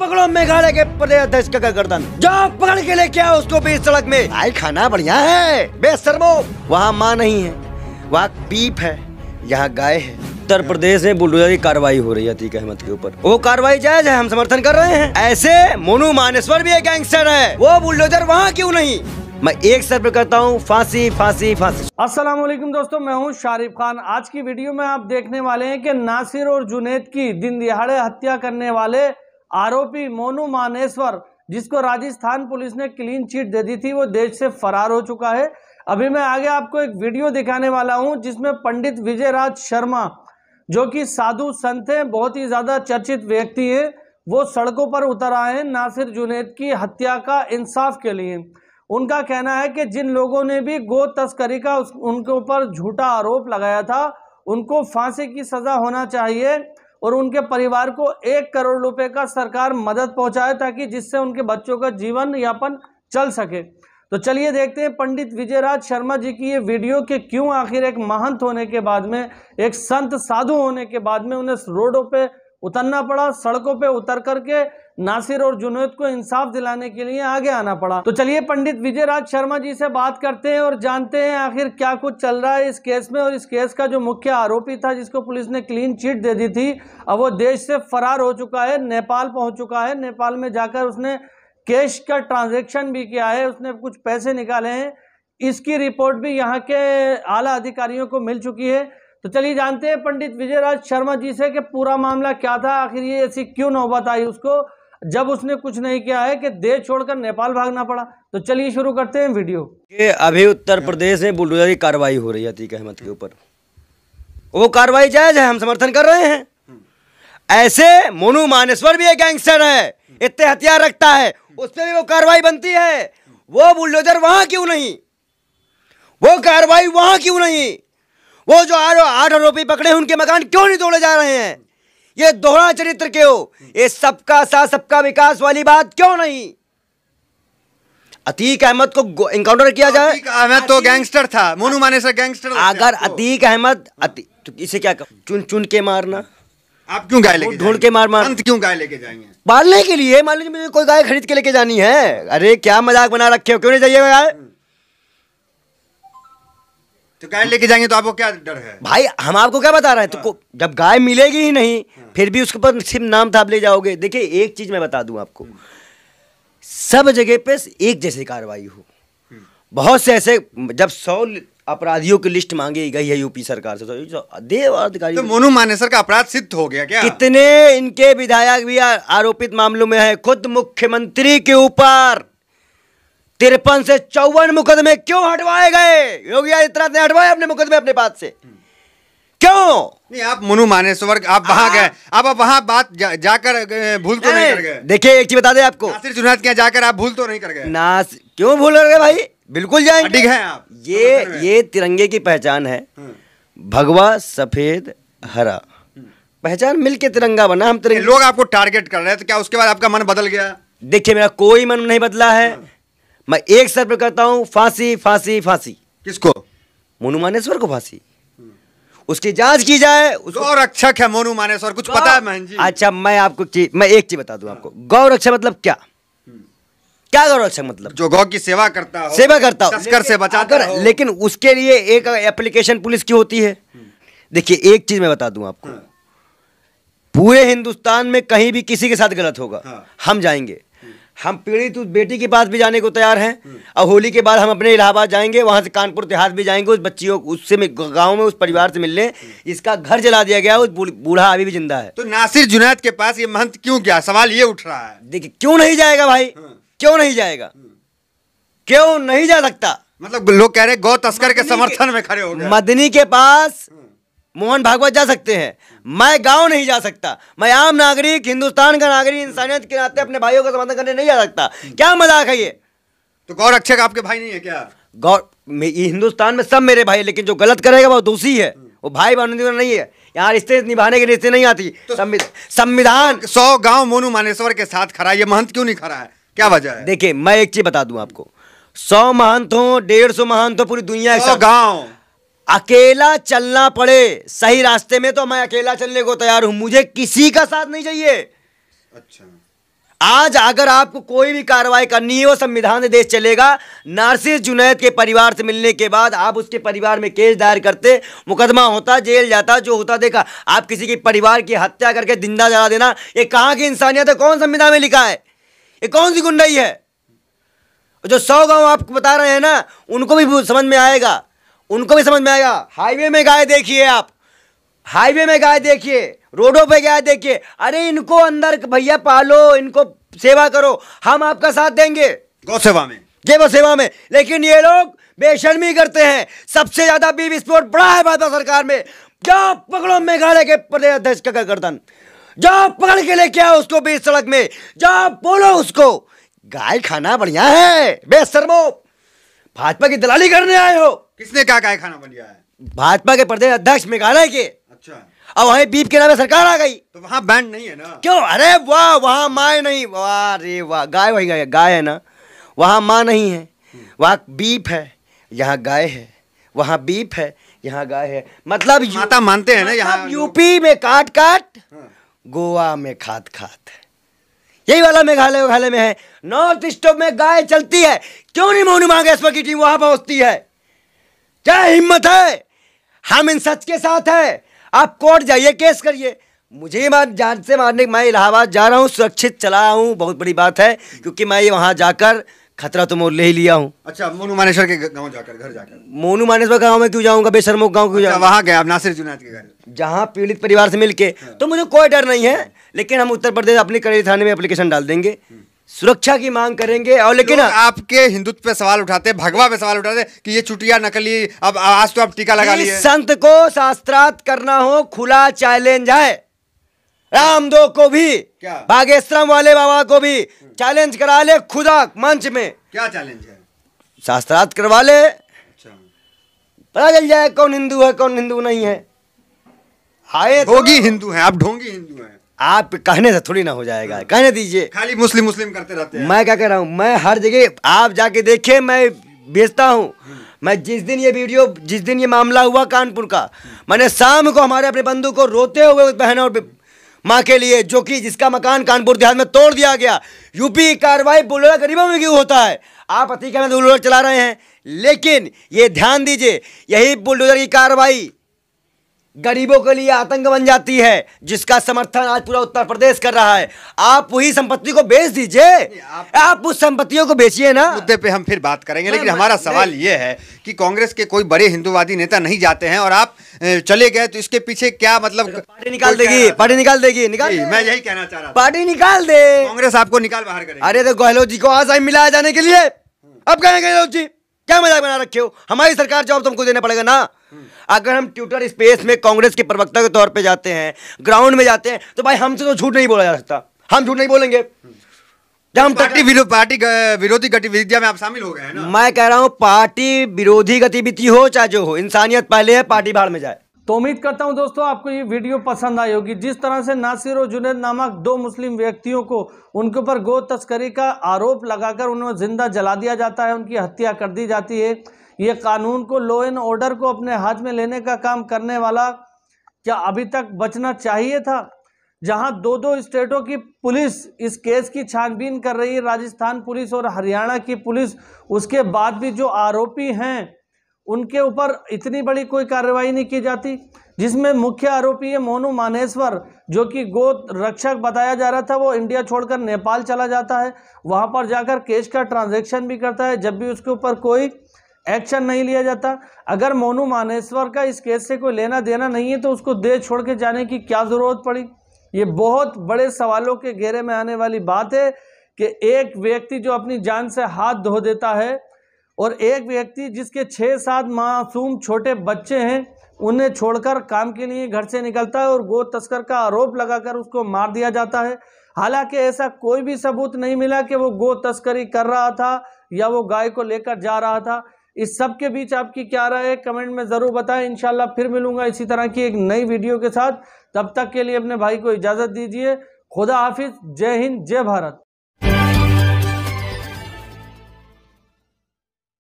पकड़ो मेघालय के प्रदेश अध्यक्ष का गर्दन जाओ पकड़ के लेके आओ उसको बीच सड़क में आई खाना बढ़िया है बेसरमो वहाँ माँ नहीं है वहाँ पीप है यहाँ गाय है उत्तर प्रदेश में बुलडोजर की कार्रवाई हो रही है अतीक अहमद के ऊपर वो कार्रवाई जायज है हम समर्थन कर रहे हैं ऐसे मोनू मानेश्वर भी एक गैंगस्टर है वो बुलडोजर वहाँ क्यों नहीं मैं एक सर पे करता हूँ फांसी फांसी फांसी अस्सलाम वालेकुम दोस्तों मैं हूँ शारिफ खान आज की वीडियो में आप देखने वाले हैं कि नासिर और जुनेद की दिन दिहाड़े हत्या करने वाले आरोपी मोनू मानेश्वर जिसको राजस्थान पुलिस ने क्लीन चिट दे दी थी वो देश से फरार हो चुका है अभी मैं आगे आपको एक वीडियो दिखाने वाला हूं जिसमें पंडित विजय शर्मा जो कि साधु संत हैं बहुत ही ज़्यादा चर्चित व्यक्ति हैं वो सड़कों पर उतर आए हैं नासिर जुनेद की हत्या का इंसाफ के लिए उनका कहना है कि जिन लोगों ने भी गो तस्करी का उस, उनके ऊपर झूठा आरोप लगाया था उनको फांसी की सज़ा होना चाहिए और उनके परिवार को एक करोड़ रुपए का सरकार मदद पहुंचाए ताकि जिससे उनके बच्चों का जीवन यापन चल सके तो चलिए देखते हैं पंडित विजयराज शर्मा जी की ये वीडियो के क्यों आखिर एक महंत होने के बाद में एक संत साधु होने के बाद में उन्हें रोडों पे उतरना पड़ा सड़कों पे उतर करके नासिर और जुनेद को इंसाफ दिलाने के लिए आगे आना पड़ा तो चलिए पंडित विजय राज शर्मा जी से बात करते हैं और जानते हैं आखिर क्या कुछ चल रहा है इस केस में और इस केस का जो मुख्य आरोपी था जिसको पुलिस ने क्लीन चिट दे दी थी अब वो देश से फरार हो चुका है नेपाल पहुंच चुका है नेपाल में जाकर उसने कैश का ट्रांजेक्शन भी किया है उसने कुछ पैसे निकाले हैं इसकी रिपोर्ट भी यहाँ के आला अधिकारियों को मिल चुकी है तो चलिए जानते हैं पंडित विजयराज शर्मा जी से कि पूरा मामला क्या था आखिर ये ऐसी क्यों नौबत आई उसको जब उसने कुछ नहीं किया है कि देश छोड़कर नेपाल भागना पड़ा तो चलिए शुरू करते हैं वीडियो ये अभी उत्तर प्रदेश में बुलडोजरी कार्रवाई हो रही है अतीक अहमद के ऊपर वो कार्रवाई जायज है हम समर्थन कर रहे हैं ऐसे मोनू मानेश्वर भी एक गैंगस्टर है इतने हथियार रखता है उस पर भी वो कार्रवाई बनती है वो बुलडोजर वहां क्यों नहीं वो कार्रवाई वहां क्यों नहीं वो जो आठ आठ आरोपी पकड़े उनके मकान क्यों नहीं तोड़े जा रहे हैं ये दोहरा चरित्र क्यों ये सबका साथ सबका विकास वाली बात क्यों नहीं अतीक अहमद को इनकाउंटर किया जाए अहमद तो गैंगस्टर था मोनू माने से गैंगस्टर अगर अतीक अहमद अती, तो इसे क्या कर? चुन चुन के मारना आप क्यों गाय लेके ढूंढ के मार मार क्यों गाय लेके जाएंगे पालने के लिए मान लीजिए मुझे कोई गाय खरीद के लेके जानी है अरे क्या मजाक बना रखे हो क्यों नहीं जाइएगा गाय तो गाय लेके जाएंगे तो आपको क्या डर है भाई हम आपको क्या बता रहे हैं तो जब गाय मिलेगी ही नहीं हाँ। फिर भी उसके पर सिर्फ नाम था आप ले जाओगे देखिए एक चीज़ मैं बता दूं आपको सब जगह पे एक जैसी कार्रवाई हो हम्म। बहुत से ऐसे जब सौ अपराधियों की लिस्ट मांगी गई है यूपी सरकार से तो देव अधिकारी तो मोनू मानेसर का अपराध सिद्ध हो गया क्या कितने इनके विधायक भी आरोपित मामलों में है खुद मुख्यमंत्री के ऊपर तिरपन से चौवन मुकदमे क्यों हटवाए गए योगी आदित्यनाथ ने हटवाए अपने मुकदमे अपने पास से हम्म। क्यों नहीं आप मुनु मानेश्वर आप हाँ। वहां गए आप आप बात जा, जाकर भूल तो नहीं कर गए देखिए एक चीज बता दे आपको नासिर चुनाव के जाकर आप भूल तो नहीं कर गए ना क्यों भूल कर गए भाई बिल्कुल जाएंगे ठीक है आप ये ये तिरंगे की पहचान है हम्म। भगवा सफेद हरा हम्म। पहचान मिलके तिरंगा बना हम तिरंगे लोग आपको टारगेट कर रहे हैं तो क्या उसके बाद आपका मन बदल गया देखिए मेरा कोई मन नहीं बदला है मैं एक सर पे करता हूँ फांसी फांसी फांसी किसको मोनू मानेश्वर को फांसी उसकी जांच की जाए उसको गौरक्षक है मोनू मानेश्वर कुछ पता है जी अच्छा मैं आपको मैं एक चीज बता दू आपको गौरक्षक मतलब क्या क्या गौरक्षक मतलब जो गौ की सेवा करता हो सेवा करता हो कर से बचा कर लेकिन उसके लिए एक एप्लीकेशन पुलिस की होती है देखिए एक चीज मैं बता दूं आपको हाँ। पूरे हिंदुस्तान में कहीं भी किसी के साथ गलत होगा हाँ। हम जाएंगे हम पीड़ित उस बेटी के पास भी जाने को तैयार हैं और होली के बाद हम अपने इलाहाबाद जाएंगे वहाँ से कानपुर देहात भी जाएंगे उस बच्चियों उससे गांव में उस परिवार से मिलने इसका घर जला दिया गया उस बूढ़ा अभी भी जिंदा है तो नासिर जुनैद के पास ये महंत क्यों गया सवाल ये उठ रहा है देखिए क्यों नहीं जाएगा भाई हाँ। क्यों नहीं जाएगा हाँ। क्यों नहीं जा सकता मतलब लोग कह रहे गौ तस्कर के समर्थन में खड़े हो मदनी के पास हाँ। मोहन भागवत जा सकते हैं मैं गांव नहीं जा सकता मैं आम नागरिक हिंदुस्तान का नागरिक इंसानियत के नाते अपने भाइयों का समर्थन करने नहीं जा सकता क्या मजाक है ये तो गौर अक्षय आपके भाई नहीं है क्या गौर हिंदुस्तान में सब मेरे भाई लेकिन जो गलत करेगा वो दोषी है वो भाई बहन नहीं है यहाँ रिश्ते निभाने के रिश्ते नहीं आती तो संविधान सौ गाँव मोनू मानेश्वर के साथ खड़ा ये महंत क्यों नहीं खड़ा है क्या वजह है देखिये मैं एक चीज बता दू आपको सौ महंत हो डेढ़ सौ महंत हो पूरी दुनिया गांव अकेला चलना पड़े सही रास्ते में तो मैं अकेला चलने को तैयार हूं मुझे किसी का साथ नहीं चाहिए अच्छा आज अगर आपको कोई भी कार्रवाई करनी है वो संविधान देश चलेगा नार्सिस जुनैद के परिवार से मिलने के बाद आप उसके परिवार में केस दायर करते मुकदमा होता जेल जाता जो होता देखा आप किसी के परिवार की हत्या करके जिंदा जला देना ये कहाँ की इंसानियत है कौन संविधान में लिखा है ये कौन सी गुंडाई है जो सौ गांव आपको बता रहे हैं ना उनको भी समझ में आएगा उनको भी समझ में आएगा हाईवे में गाय देखिए आप हाईवे में गाय देखिए रोडों पे गाय देखिए अरे इनको अंदर भैया पालो इनको सेवा करो हम आपका साथ देंगे गौ सेवा में गौ सेवा में लेकिन ये लोग बेशर्मी करते हैं सबसे ज्यादा बी विस्फोट बड़ा है भाजपा सरकार में क्या पकड़ो मेघालय के प्रदेश अध्यक्ष का गर्दन जाओ पकड़ के लेके आओ उसको बीच सड़क में जाओ बोलो उसको गाय खाना बढ़िया है बेसरमो भाजपा की दलाली करने आए हो किसने क्या कहा खाना बन गया है भाजपा के प्रदेश अध्यक्ष मेघालय के अच्छा और वहीं बीप के नाम सरकार आ गई तो वहाँ बैंड नहीं है ना क्यों अरे वाह वहाँ माए नहीं वाह रे वाह गाय वही गाय गाय है ना वहाँ माँ नहीं है वहाँ बीप है यहाँ गाय है वहाँ बीप है यहाँ गाय है मतलब माता मानते हैं ना मतलब यहाँ यूपी में काट काट हाँ। गोवा में खात खात है यही वाला मेघालय मेघालय में है नॉर्थ ईस्ट में गाय चलती है क्यों नहीं मोनू मांगेश्वर की टीम वहां पहुंचती है क्या हिम्मत है हम इन सच के साथ है आप कोर्ट जाइए केस करिए मुझे मार जान से मारने मैं इलाहाबाद जा रहा हूँ सुरक्षित चला रहा हूँ बहुत बड़ी बात है क्योंकि मैं ये वहाँ जाकर खतरा तो मोल ले ही लिया हूँ अच्छा मोनू मानेश्वर के गांव जाकर घर जाकर मोनू मानेश्वर गांव में क्यों जाऊँगा बेशरमोक गांव क्यों अच्छा, जाऊँगा वहाँ गया नासिर जुनाद के घर जहाँ पीड़ित परिवार से मिलके हाँ। तो मुझे कोई डर नहीं है लेकिन हम उत्तर प्रदेश अपने करे थाने में अप्लीकेशन डाल देंगे हम्म। सुरक्षा की मांग करेंगे और लेकिन आपके हिंदुत्व पे सवाल उठाते भगवा पे सवाल उठाते कि ये चुटिया नकली अब आज तो आप टीका लगा लिए संत को शास्त्रार्थ करना हो खुला चैलेंज है रामदेव को भी क्या बागेश्वरम वाले बाबा को भी चैलेंज करा ले खुदा मंच में क्या चैलेंज है शास्त्रार्थ करवा ले अच्छा। पता चल जाए कौन हिंदू है कौन हिंदू नहीं है आए ढोंगी तो- हिंदू है आप ढोंगी हिंदू है आप कहने से थोड़ी ना हो जाएगा हाँ। कहने दीजिए खाली मुस्लिम मुस्लिम करते रहते हैं मैं क्या कह रहा हूँ मैं हर जगह आप जाके देखिए मैं भेजता हूँ मैं जिस दिन ये वीडियो जिस दिन ये मामला हुआ कानपुर का हाँ। मैंने शाम को हमारे अपने बंधु को रोते हुए बहनों और माँ के लिए जो कि जिसका मकान कानपुर देहात में तोड़ दिया गया यूपी कार्रवाई बुलडोजर गरीबों में क्यों होता है आप अति अहमद तो बुलडोजर चला रहे हैं लेकिन ये ध्यान दीजिए यही बुलडोजर की कार्रवाई गरीबों के लिए आतंक बन जाती है जिसका समर्थन आज पूरा उत्तर प्रदेश कर रहा है आप वही संपत्ति को बेच दीजिए आप, आप उस संपत्तियों को बेचिए ना मुद्दे पे हम फिर बात करेंगे लेकिन हमारा सवाल ये है कि कांग्रेस के कोई बड़े हिंदुवादी नेता नहीं जाते हैं और आप चले गए तो इसके पीछे क्या मतलब पार्टी निकाल तो देगी पार्टी निकाल देगी निकाल मैं यही कहना चाह रहा पार्टी निकाल दे कांग्रेस आपको निकाल बाहर करे अरे तो गहलोत जी को आई मिला जाने के लिए अब कहें गहलोत जी क्या मजाक बना रखे हो हमारी सरकार जॉब तुमको देना पड़ेगा ना अगर हम ट्विटर स्पेस में कांग्रेस के प्रवक्ता के तौर पे जाते हैं ग्राउंड में जाते हैं तो भाई हमसे तो झूठ नहीं बोला जा सकता हम झूठ नहीं बोलेंगे हम पार्टी विरो, पार्टी विरोधी गतिविधियां में आप शामिल हो गए हैं ना मैं कह रहा हूँ पार्टी विरोधी गतिविधि हो चाहे जो हो इंसानियत पहले है पार्टी भाड़ में जाए तो उम्मीद करता हूं दोस्तों आपको ये वीडियो पसंद आई होगी जिस तरह से नासिर और जुनेद नामक दो मुस्लिम व्यक्तियों को उनके ऊपर गो तस्करी का आरोप लगाकर उन्हें ज़िंदा जला दिया जाता है उनकी हत्या कर दी जाती है ये कानून को लॉ एंड ऑर्डर को अपने हाथ में लेने का काम करने वाला क्या अभी तक बचना चाहिए था जहां दो दो स्टेटों की पुलिस इस केस की छानबीन कर रही है राजस्थान पुलिस और हरियाणा की पुलिस उसके बाद भी जो आरोपी हैं उनके ऊपर इतनी बड़ी कोई कार्रवाई नहीं की जाती जिसमें मुख्य आरोपी है मोनू मानेश्वर जो कि गो रक्षक बताया जा रहा था वो इंडिया छोड़कर नेपाल चला जाता है वहाँ पर जाकर केस का ट्रांजेक्शन भी करता है जब भी उसके ऊपर कोई एक्शन नहीं लिया जाता अगर मोनू मानेश्वर का इस केस से कोई लेना देना नहीं है तो उसको देश छोड़ के जाने की क्या ज़रूरत पड़ी ये बहुत बड़े सवालों के घेरे में आने वाली बात है कि एक व्यक्ति जो अपनी जान से हाथ धो देता है और एक व्यक्ति जिसके छः सात मासूम छोटे बच्चे हैं उन्हें छोड़कर काम के लिए घर से निकलता है और गो तस्कर का आरोप लगाकर उसको मार दिया जाता है हालांकि ऐसा कोई भी सबूत नहीं मिला कि वो गो तस्करी कर रहा था या वो गाय को लेकर जा रहा था इस सब के बीच आपकी क्या राय है कमेंट में ज़रूर बताएं इंशाल्लाह फिर मिलूंगा इसी तरह की एक नई वीडियो के साथ तब तक के लिए अपने भाई को इजाज़त दीजिए खुदा हाफिज़ जय हिंद जय भारत